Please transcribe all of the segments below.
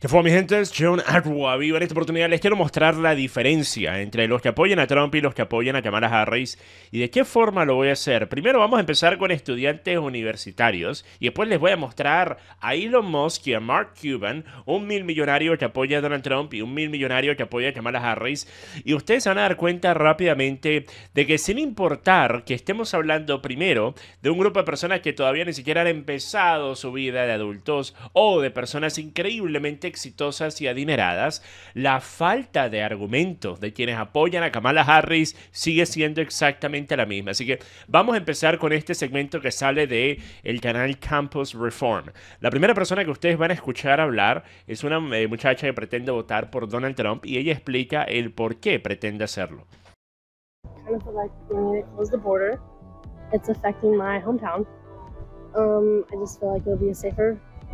¿Qué fue, mi gente, John Viva en esta oportunidad. Les quiero mostrar la diferencia entre los que apoyan a Trump y los que apoyan a Kamala Harris y de qué forma lo voy a hacer. Primero vamos a empezar con estudiantes universitarios y después les voy a mostrar a Elon Musk y a Mark Cuban, un mil millonario que apoya a Donald Trump y un mil millonario que apoya a Kamala Harris. Y ustedes van a dar cuenta rápidamente de que sin importar que estemos hablando primero de un grupo de personas que todavía ni siquiera han empezado su vida de adultos o de personas increíblemente exitosas y adineradas, la falta de argumentos de quienes apoyan a Kamala Harris sigue siendo exactamente la misma. Así que vamos a empezar con este segmento que sale de el canal Campus Reform. La primera persona que ustedes van a escuchar hablar es una eh, muchacha que pretende votar por Donald Trump y ella explica el por qué pretende hacerlo.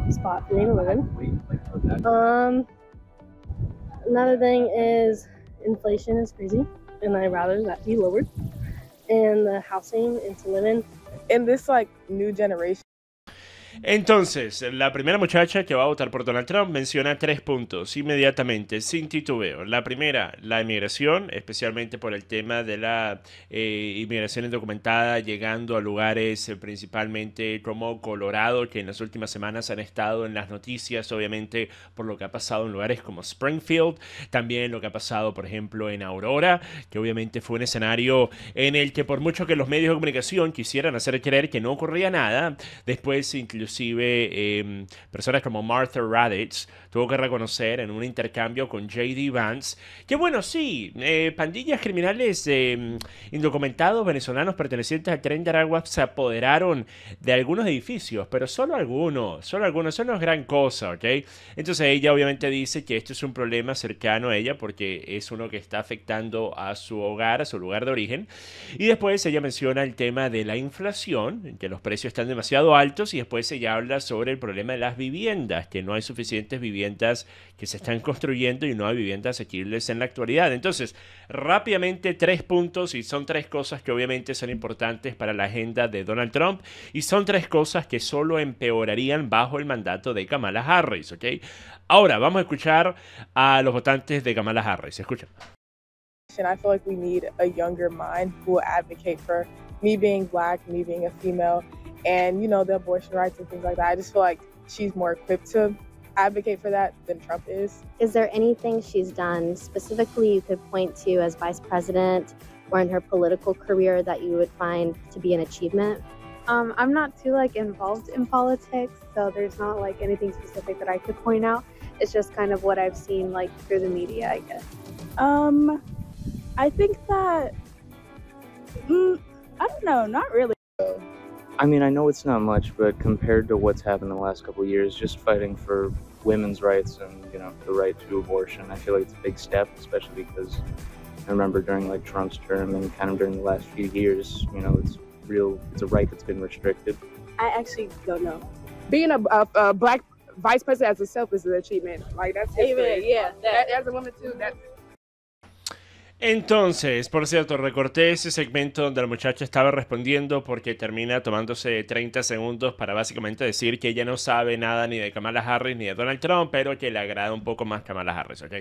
spot for me to live in. Um, another thing is inflation is crazy, and I'd rather that be lowered. And the housing and to live in. In this like new generation. Entonces, la primera muchacha que va a votar por Donald Trump menciona tres puntos inmediatamente, sin titubeo. La primera, la inmigración, especialmente por el tema de la eh, inmigración indocumentada llegando a lugares eh, principalmente como Colorado, que en las últimas semanas han estado en las noticias, obviamente, por lo que ha pasado en lugares como Springfield, también lo que ha pasado, por ejemplo, en Aurora, que obviamente fue un escenario en el que por mucho que los medios de comunicación quisieran hacer creer que no ocurría nada, después incluso inclusive em, personas como Martha Raditz tuvo que reconocer en un intercambio con JD Vance, que bueno, sí, eh, pandillas criminales em, indocumentados venezolanos pertenecientes al tren de Aragua se apoderaron de algunos edificios, pero solo algunos, solo algunos, eso no es gran cosa, ¿ok? Entonces ella obviamente dice que esto es un problema cercano a ella porque es uno que está afectando a su hogar, a su lugar de origen. Y después ella menciona el tema de la inflación, que los precios están demasiado altos y después ella habla sobre el problema de las viviendas, que no hay suficientes viviendas que se están construyendo y no hay viviendas asequibles en la actualidad. Entonces, rápidamente tres puntos y son tres cosas que obviamente son importantes para la agenda de Donald Trump y son tres cosas que solo empeorarían bajo el mandato de Kamala Harris, ¿ok? Ahora vamos a escuchar a los votantes de Kamala Harris. Escuchen. I and you know the abortion rights and things like that. I just feel like she's more equipped to advocate for that than Trump is. Is there anything she's done specifically you could point to as vice president or in her political career that you would find to be an achievement? Um, I'm not too like involved in politics, so there's not like anything specific that I could point out. It's just kind of what I've seen like through the media, I guess. Um, I think that mm, I don't know, not really. I mean, I know it's not much, but compared to what's happened the last couple years, just fighting for women's rights and you know the right to abortion, I feel like it's a big step, especially because I remember during like Trump's term and kind of during the last few years, you know, it's real, it's a right that's been restricted. I actually don't know. Being a, a, a black vice president as self is an achievement. Like that's history. Yeah, that, that, as a woman too, that's Entonces, por cierto, recorté ese segmento donde la muchacha estaba respondiendo porque termina tomándose 30 segundos para básicamente decir que ella no sabe nada ni de Kamala Harris ni de Donald Trump, pero que le agrada un poco más Kamala Harris, ¿ok?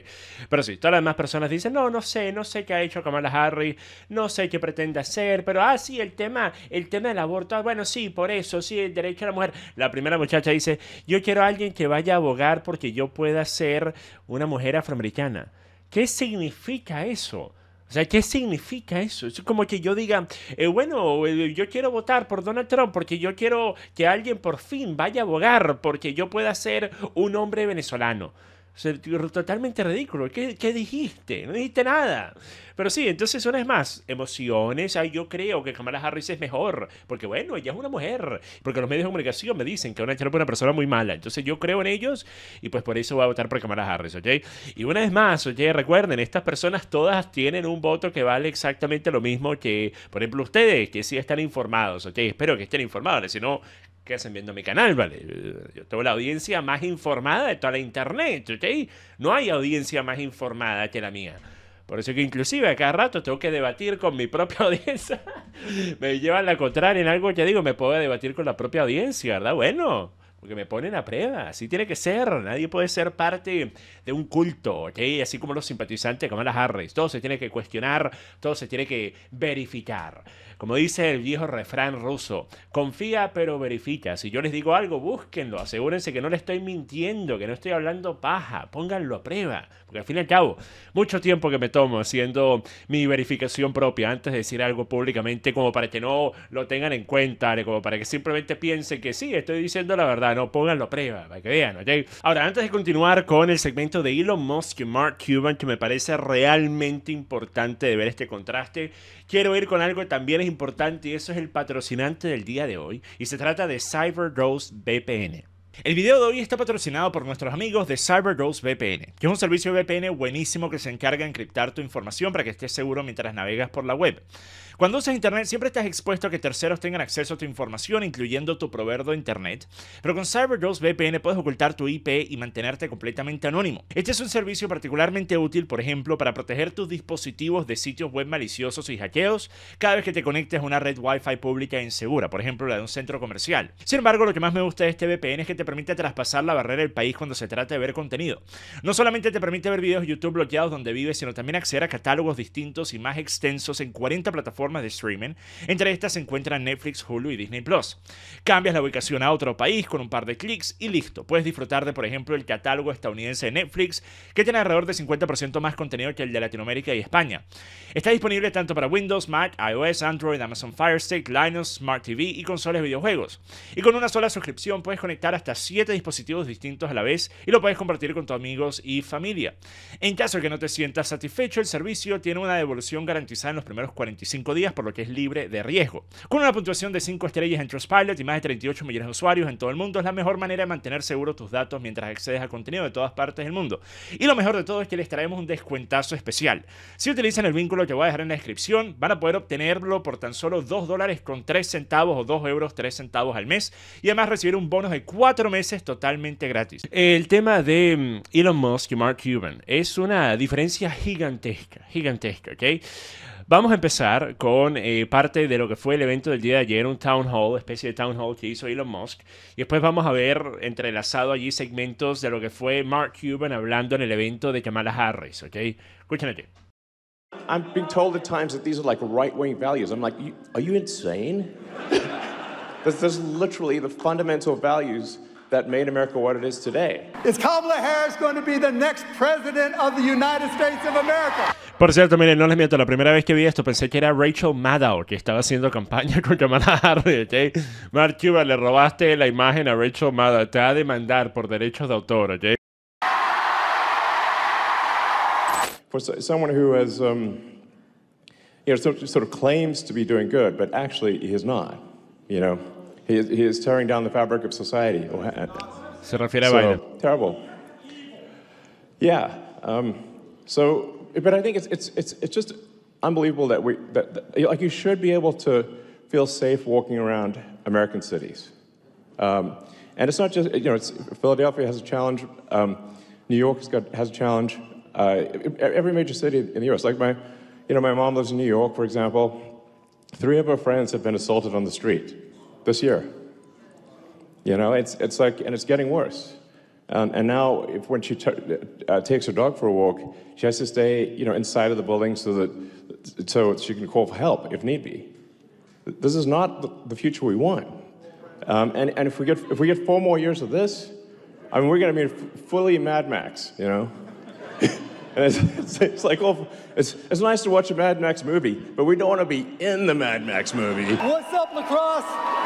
Pero sí, todas las demás personas dicen, no, no sé, no sé qué ha hecho Kamala Harris, no sé qué pretende hacer, pero, ah, sí, el tema, el tema del aborto, ah, bueno, sí, por eso, sí, el derecho a la mujer. La primera muchacha dice, yo quiero a alguien que vaya a abogar porque yo pueda ser una mujer afroamericana. ¿Qué significa eso? O sea, ¿qué significa eso? Es como que yo diga, eh, bueno, eh, yo quiero votar por Donald Trump porque yo quiero que alguien por fin vaya a abogar porque yo pueda ser un hombre venezolano totalmente ridículo. ¿Qué, ¿Qué, dijiste? No dijiste nada. Pero sí, entonces una vez más, emociones. Ay, yo creo que Kamala Harris es mejor. Porque bueno, ella es una mujer. Porque los medios de comunicación me dicen que una Trump es una persona muy mala. Entonces yo creo en ellos y pues por eso voy a votar por Kamala Harris, ¿ok? Y una vez más, oye, recuerden, estas personas todas tienen un voto que vale exactamente lo mismo que, por ejemplo, ustedes, que sí están informados, ¿ok? Espero que estén informados. Si no, que hacen viendo mi canal? Vale, yo tengo la audiencia más informada de toda la internet, ¿ok? No hay audiencia más informada que la mía. Por eso que inclusive a cada rato tengo que debatir con mi propia audiencia. me llevan la contraria en algo que digo, me puedo debatir con la propia audiencia, ¿verdad? Bueno, porque me ponen a prueba. Así tiene que ser. Nadie puede ser parte de un culto, ¿ok? Así como los simpatizantes como las Harris. Todo se tiene que cuestionar, todo se tiene que verificar. Como dice el viejo refrán ruso, confía pero verifica. Si yo les digo algo, búsquenlo, asegúrense que no le estoy mintiendo, que no estoy hablando paja, pónganlo a prueba. Porque al fin y al cabo, mucho tiempo que me tomo haciendo mi verificación propia antes de decir algo públicamente como para que no lo tengan en cuenta, como para que simplemente piensen que sí, estoy diciendo la verdad, no, pónganlo a prueba, para que vean, Ahora, antes de continuar con el segmento de Elon Musk y Mark Cuban, que me parece realmente importante de ver este contraste, quiero ir con algo también es importante y eso es el patrocinante del día de hoy y se trata de CyberGhost VPN. El video de hoy está patrocinado por nuestros amigos de CyberGhost VPN, que es un servicio de VPN buenísimo que se encarga de encriptar tu información para que estés seguro mientras navegas por la web. Cuando usas Internet siempre estás expuesto a que terceros tengan acceso a tu información, incluyendo tu proveedor de Internet, pero con CyberGhost VPN puedes ocultar tu IP y mantenerte completamente anónimo. Este es un servicio particularmente útil, por ejemplo, para proteger tus dispositivos de sitios web maliciosos y hackeos cada vez que te conectes a una red Wi-Fi pública insegura, por ejemplo la de un centro comercial. Sin embargo, lo que más me gusta de este VPN es que te permite traspasar la barrera del país cuando se trata de ver contenido. No solamente te permite ver videos YouTube bloqueados donde vives, sino también acceder a catálogos distintos y más extensos en 40 plataformas de streaming. Entre estas se encuentran Netflix, Hulu y Disney Plus. Cambias la ubicación a otro país con un par de clics y listo. Puedes disfrutar de, por ejemplo, el catálogo estadounidense de Netflix, que tiene alrededor de 50% más contenido que el de Latinoamérica y España. Está disponible tanto para Windows, Mac, iOS, Android, Amazon Fire Stick, Linux, Smart TV y consolas de videojuegos. Y con una sola suscripción puedes conectar hasta 7 dispositivos distintos a la vez y lo puedes compartir con tus amigos y familia. En caso de que no te sientas satisfecho, el servicio tiene una devolución garantizada en los primeros 45 días por lo que es libre de riesgo. Con una puntuación de 5 estrellas en Trustpilot y más de 38 millones de usuarios en todo el mundo, es la mejor manera de mantener seguros tus datos mientras accedes a contenido de todas partes del mundo. Y lo mejor de todo es que les traemos un descuentazo especial. Si utilizan el vínculo que voy a dejar en la descripción, van a poder obtenerlo por tan solo 2 dólares con 3 centavos o 2 euros 3 centavos al mes y además recibir un bono de 4 meses totalmente gratis. El tema de mm, Elon Musk y Mark Cuban es una diferencia gigantesca, gigantesca, ¿ok? Vamos a empezar con eh, parte de lo que fue el evento del día de ayer, un town hall, especie de town hall que hizo Elon Musk. Y después vamos a ver entrelazado allí segmentos de lo que fue Mark Cuban hablando en el evento de Kamala Harris, ¿ok? Escuchen told are you insane? literally the fundamental values that made America what it is today. Is Kamala Harris going to be the next president of the United States of America? Por cierto, miren, no les miento, la primera vez que vi esto pensé que era Rachel Maddow que estaba haciendo campaña con Kamala Harris, ¿ok? Mark Cuban, le robaste la imagen a Rachel Maddow, te va a demandar por derechos de autor, ¿ok? For someone who has, um, you know, sort of claims to be doing good, but actually he is not, you know? He is, tearing down the fabric of society. Oh, Se refiere a Biden. So, terrible. Yeah. Um, so, but I think it's, it's, it's, it's just unbelievable that we, that, that, like, you should be able to feel safe walking around American cities. Um, and it's not just, you know, Philadelphia has a challenge, um, New York has, got, has a challenge, uh, every major city in the US. Like, my, you know, my mom lives in New York, for example. Three of her friends have been assaulted on the street this year. You know, it's, it's like, and it's getting worse. Um, and now, if when she uh, takes her dog for a walk, she has to stay, you know, inside of the building so that so she can call for help if need be. This is not the future we want. Um, and and if we get if we get four more years of this, I mean, we're going to be fully Mad Max, you know. and it's, it's, it's like oh, it's it's nice to watch a Mad Max movie, but we don't want to be in the Mad Max movie. What's up, lacrosse?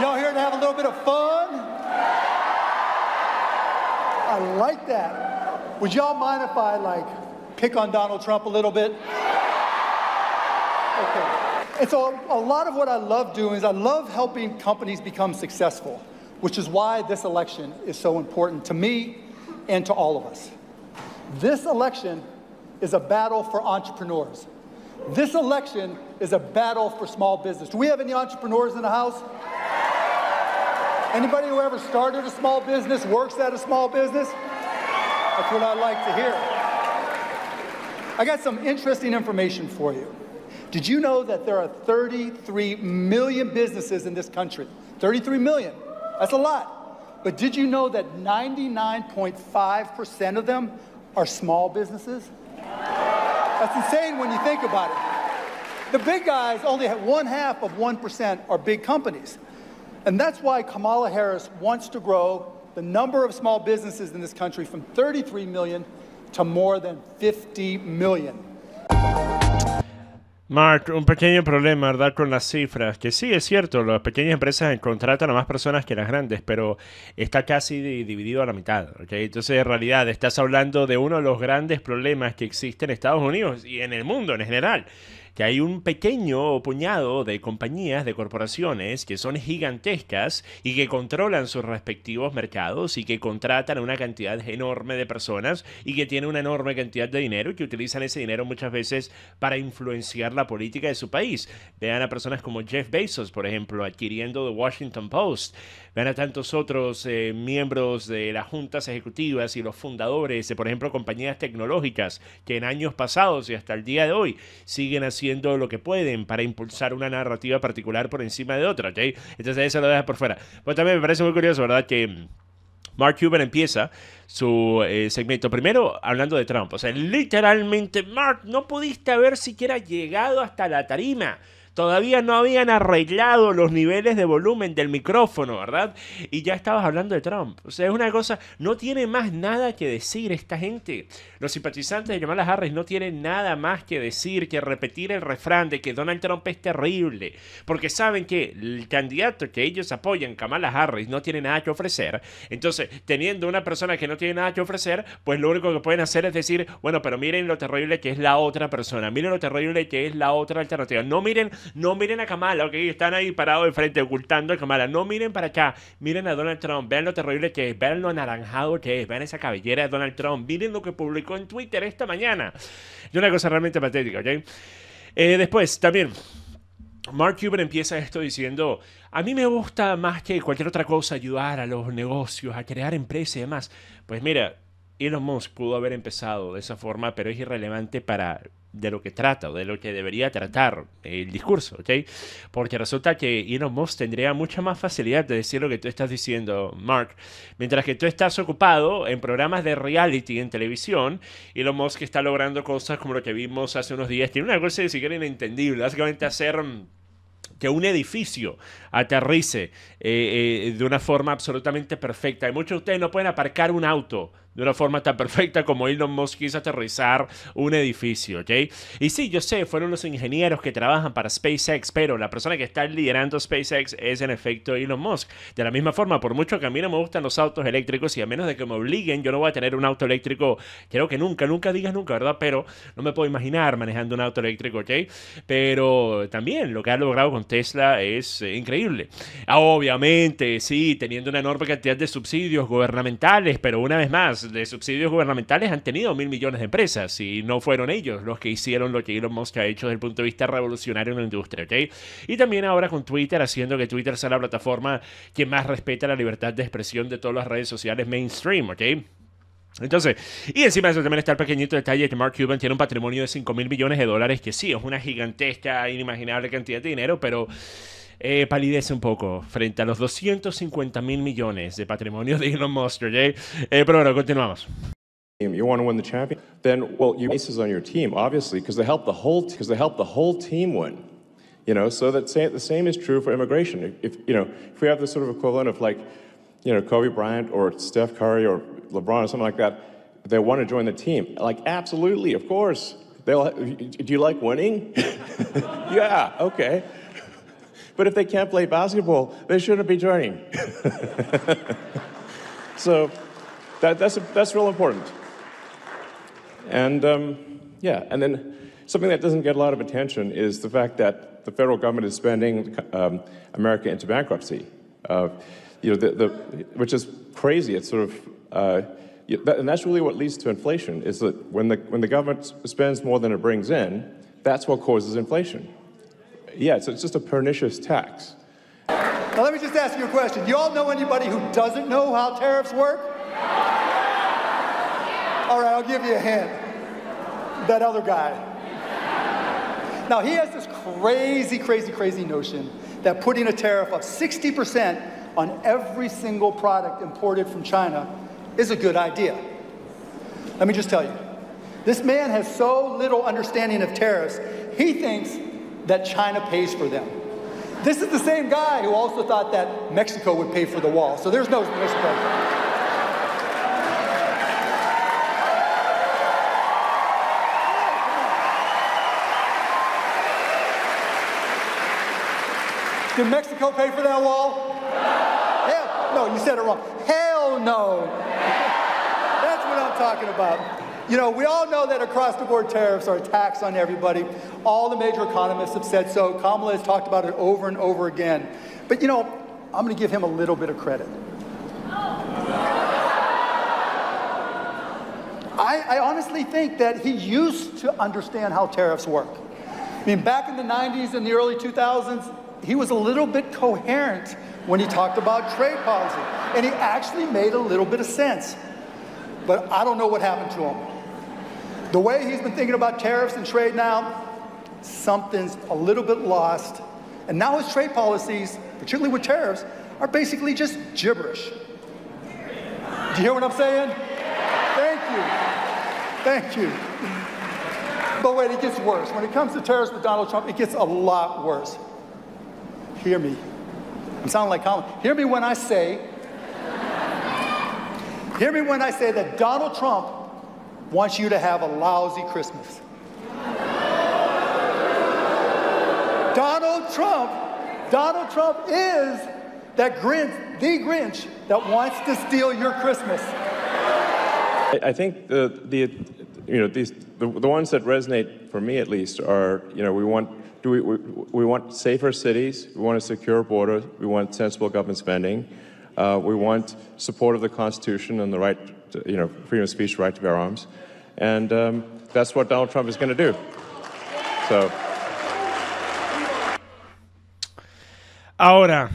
Y'all here to have a little bit of fun? I like that. Would y'all mind if I like pick on Donald Trump a little bit? Okay. And so a lot of what I love doing is I love helping companies become successful, which is why this election is so important to me and to all of us. This election is a battle for entrepreneurs. This election is a battle for small business. Do we have any entrepreneurs in the house? Anybody who ever started a small business works at a small business? That's what I would like to hear. I got some interesting information for you. Did you know that there are 33 million businesses in this country? 33 million. That's a lot. But did you know that 99.5% of them are small businesses? That's insane when you think about it. The big guys only have one half of 1% are big companies. And that's why Kamala Harris wants to grow the number of small businesses in this country from 33 million to more than 50 million. Mark, un pequeño problema, ¿verdad? Con las cifras, que sí es cierto, las pequeñas empresas contratan a más personas que las grandes, pero está casi dividido a la mitad, Entonces, en realidad, estás hablando de uno de los grandes problemas que existe en Estados Unidos y en el mundo en general que hay un pequeño puñado de compañías, de corporaciones que son gigantescas y que controlan sus respectivos mercados y que contratan a una cantidad enorme de personas y que tienen una enorme cantidad de dinero y que utilizan ese dinero muchas veces para influenciar la política de su país. Vean a personas como Jeff Bezos, por ejemplo, adquiriendo The Washington Post. Vean a tantos otros eh, miembros de las juntas ejecutivas y los fundadores de, por ejemplo, compañías tecnológicas que en años pasados y hasta el día de hoy siguen haciendo lo que pueden para impulsar una narrativa particular por encima de otra, ¿ok? Entonces eso lo deja por fuera. Pues también me parece muy curioso, ¿verdad? Que... Mark Cuban empieza su eh, segmento. Primero hablando de Trump. O sea, literalmente, Mark, no pudiste haber siquiera llegado hasta la tarima. Todavía no habían arreglado los niveles de volumen del micrófono, ¿verdad? Y ya estabas hablando de Trump. O sea, es una cosa, no tiene más nada que decir esta gente. Los simpatizantes de Kamala Harris no tienen nada más que decir que repetir el refrán de que Donald Trump es terrible, porque saben que el candidato que ellos apoyan, Kamala Harris, no tiene nada que ofrecer. Entonces, teniendo una persona que no tiene nada que ofrecer, pues lo único que pueden hacer es decir, bueno, pero miren lo terrible que es la otra persona, miren lo terrible que es la otra alternativa. No miren no miren a Kamala, ok, están ahí parados de frente ocultando a Kamala. No miren para acá, miren a Donald Trump, vean lo terrible que es, vean lo anaranjado que es, vean esa cabellera de Donald Trump, miren lo que publicó en Twitter esta mañana. y una cosa realmente patética, ok. Eh, después, también. Mark Cuban empieza esto diciendo, a mí me gusta más que cualquier otra cosa ayudar a los negocios, a crear empresas y demás. Pues mira, Elon Musk pudo haber empezado de esa forma, pero es irrelevante para de lo que trata o de lo que debería tratar el discurso, ¿ok? Porque resulta que Elon Musk tendría mucha más facilidad de decir lo que tú estás diciendo, Mark. Mientras que tú estás ocupado en programas de reality en televisión, Elon Musk está logrando cosas como lo que vimos hace unos días. Tiene una cosa ni siquiera inentendible, básicamente hacer que un edificio aterrice eh, eh, de una forma absolutamente perfecta. Y muchos de ustedes no pueden aparcar un auto de una forma tan perfecta como Elon Musk quiso aterrizar un edificio, ¿ok? Y sí, yo sé, fueron los ingenieros que trabajan para SpaceX, pero la persona que está liderando SpaceX es en efecto Elon Musk. De la misma forma, por mucho que a mí no me gustan los autos eléctricos y a menos de que me obliguen, yo no voy a tener un auto eléctrico, creo que nunca, nunca digas nunca, ¿verdad? Pero no me puedo imaginar manejando un auto eléctrico, ¿ok? Pero también lo que ha logrado con Tesla es eh, increíble. Ah, obviamente, sí, teniendo una enorme cantidad de subsidios gubernamentales, pero una vez más, de subsidios gubernamentales han tenido mil millones de empresas y no fueron ellos los que hicieron lo que Elon Musk ha hecho desde el punto de vista revolucionario en la industria, ¿ok? Y también ahora con Twitter, haciendo que Twitter sea la plataforma que más respeta la libertad de expresión de todas las redes sociales mainstream, ¿ok? Entonces, y encima de eso también está el pequeñito detalle que Mark Cuban tiene un patrimonio de 5 mil millones de dólares, que sí, es una gigantesca, inimaginable cantidad de dinero, pero eh, palidece un poco frente a los 250 mil millones de patrimonio de Elon Musk. ¿eh? Eh, pero bueno, continuamos. You want to win the champion? Then, well, you is on your team, obviously, because they help the whole because they help the whole team win. You know, so that say, the same is true for immigration. If you know, if we have the sort of equivalent of like, you know, Kobe Bryant or Steph Curry or LeBron or something like that, they want to join the team. Like, absolutely, of course. They'll. Do you like winning? yeah. Okay. But if they can't play basketball, they shouldn't be joining. so that, that's, that's real important. And um, yeah, and then something that doesn't get a lot of attention is the fact that the federal government is spending um, America into bankruptcy, uh, you know, the, the, which is crazy. It's sort of, uh, and that's really what leads to inflation, is that when the, when the government spends more than it brings in, that's what causes inflation. Yeah, so it's just a pernicious tax. Now, let me just ask you a question. You all know anybody who doesn't know how tariffs work? All right, I'll give you a hint. That other guy. Now, he has this crazy, crazy, crazy notion that putting a tariff of 60% on every single product imported from China is a good idea. Let me just tell you this man has so little understanding of tariffs, he thinks that China pays for them. This is the same guy who also thought that Mexico would pay for the wall. So there's no misplacement. Did Mexico pay for that wall? No. Hell, no, you said it wrong. Hell no. That's what I'm talking about. You know, we all know that across the board tariffs are a tax on everybody. All the major economists have said so. Kamala has talked about it over and over again. But you know, I'm going to give him a little bit of credit. I, I honestly think that he used to understand how tariffs work. I mean, back in the 90s and the early 2000s, he was a little bit coherent when he talked about trade policy, and he actually made a little bit of sense. But I don't know what happened to him. The way he's been thinking about tariffs and trade now, something's a little bit lost. And now his trade policies, particularly with tariffs, are basically just gibberish. Do you hear what I'm saying? Thank you. Thank you. But wait, it gets worse. When it comes to tariffs with Donald Trump, it gets a lot worse. Hear me. I'm sounding like Colin. Hear me when I say, hear me when I say that Donald Trump wants you to have a lousy Christmas. Donald Trump, Donald Trump is that Grinch, the Grinch that wants to steal your Christmas. I think the, the you know, these, the, the ones that resonate for me at least are, you know, we want, do we, we, we want safer cities, we want a secure border, we want sensible government spending, uh, we want support of the Constitution and the right Ahora,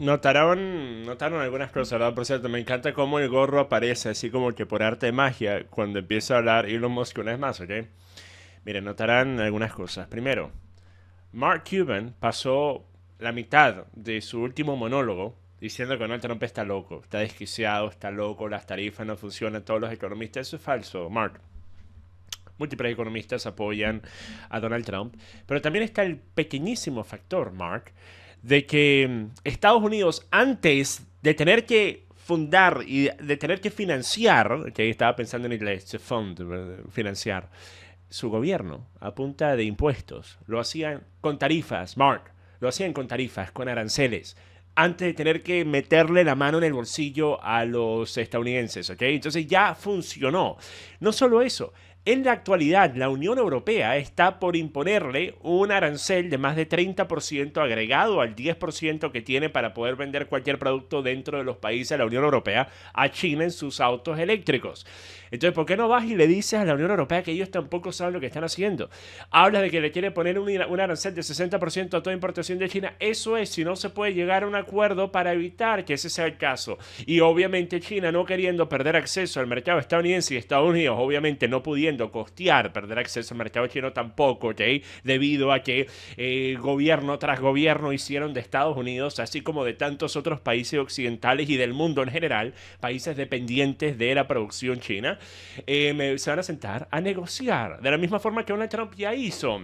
notaron, notaron algunas cosas, Por cierto, me encanta cómo el gorro aparece, así como que por arte de magia, cuando empieza a hablar Elon Musk una vez más, ¿ok? Miren, notarán algunas cosas. Primero, Mark Cuban pasó la mitad de su último monólogo diciendo que Donald Trump está loco, está desquiciado, está loco, las tarifas no funcionan, todos los economistas, eso es falso, Mark. Múltiples economistas apoyan a Donald Trump, pero también está el pequeñísimo factor, Mark, de que mm, Estados Unidos antes de tener que fundar y de tener que financiar, que estaba pensando en inglés, fund, financiar, su gobierno a punta de impuestos. Lo hacían con tarifas, Mark, lo hacían con tarifas, con aranceles antes de tener que meterle la mano en el bolsillo a los estadounidenses, Entonces ya funcionó. No solo eso, en la actualidad, la Unión Europea está por imponerle un arancel de más de 30% agregado al 10% que tiene para poder vender cualquier producto dentro de los países de la Unión Europea a China en sus autos eléctricos. Entonces, ¿por qué no vas y le dices a la Unión Europea que ellos tampoco saben lo que están haciendo? Hablas de que le quiere poner un, arancel de 60% a toda importación de China. Eso es si no se puede llegar a un acuerdo para evitar que ese sea el caso. Y obviamente China no queriendo perder acceso al mercado estadounidense y Estados Unidos, obviamente no pudiendo costear perder acceso al mercado chino tampoco, ¿ok? Debido a que eh, gobierno tras gobierno hicieron de Estados Unidos, así como de tantos otros países occidentales y del mundo en general, países dependientes de la producción china, eh, se van a sentar a negociar, de la misma forma que Donald Trump ya hizo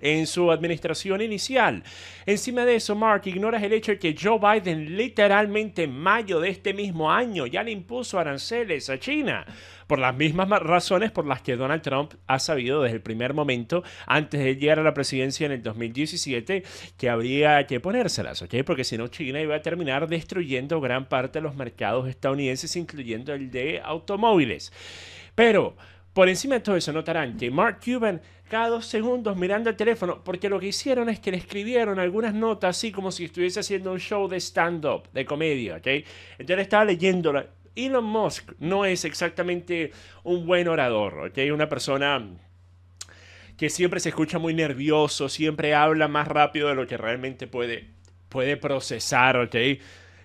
en su administración inicial. Encima de eso, Mark, ignoras el hecho de que Joe Biden literalmente en mayo de este mismo año ya le impuso aranceles a China por las mismas razones por las que Donald Trump ha sabido desde el primer momento, antes de llegar a la presidencia en el 2017, que habría que ponérselas, ¿ok? Porque si no, China iba a terminar destruyendo gran parte de los mercados estadounidenses, incluyendo el de automóviles. Pero por encima de todo eso, notarán que Mark Cuban cada dos segundos mirando el teléfono, porque lo que hicieron es que le escribieron algunas notas así como si estuviese haciendo un show de stand-up, de comedia, ¿ok? Entonces estaba leyéndola. Elon Musk no es exactamente un buen orador, ¿ok? Una persona que siempre se escucha muy nervioso, siempre habla más rápido de lo que realmente puede, puede procesar, ¿ok?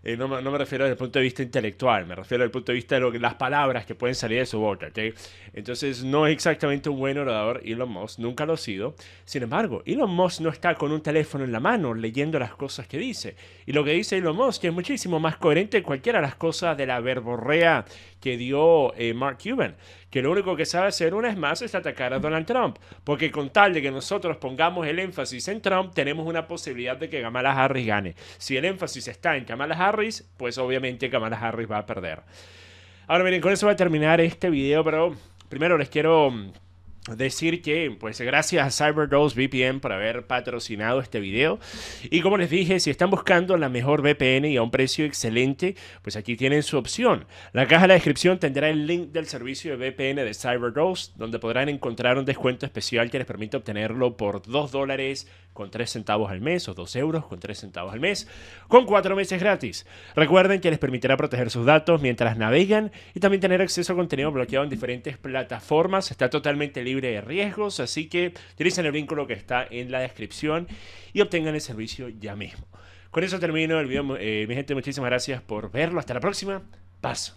Eh, no, me refiero desde el punto de vista intelectual, me refiero al punto de vista de las palabras que pueden salir de su boca. Entonces no es exactamente un buen orador Elon Musk, nunca lo ha sido. Sin embargo, Elon Musk no está con un teléfono en la mano leyendo las cosas que dice. Y lo que dice Elon Musk es muchísimo más coherente que cualquiera de las cosas de la verborrea que dio eh, Mark Cuban, que lo único que sabe hacer una vez más es atacar a Donald Trump, porque con tal de que nosotros pongamos el énfasis en Trump, tenemos una posibilidad de que Kamala Harris gane. Si el énfasis está en Kamala Harris, pues obviamente Kamala Harris va a perder. Ahora miren, con eso va a terminar este video, pero primero les quiero mm, decir que pues gracias a Cyberdose VPN por haber patrocinado este video y como les dije si están buscando la mejor VPN y a un precio excelente pues aquí tienen su opción la caja de la descripción tendrá el link del servicio de VPN de Cyberdose donde podrán encontrar un descuento especial que les permite obtenerlo por 2 dólares con 3 centavos al mes o 2 euros con 3 centavos al mes con 4 meses gratis recuerden que les permitirá proteger sus datos mientras navegan y también tener acceso a contenido bloqueado en diferentes plataformas está totalmente libre de riesgos, así que utilicen el vínculo que está en la descripción y obtengan el servicio ya mismo. Con eso termino el video, eh, mi gente, muchísimas gracias por verlo, hasta la próxima, paz.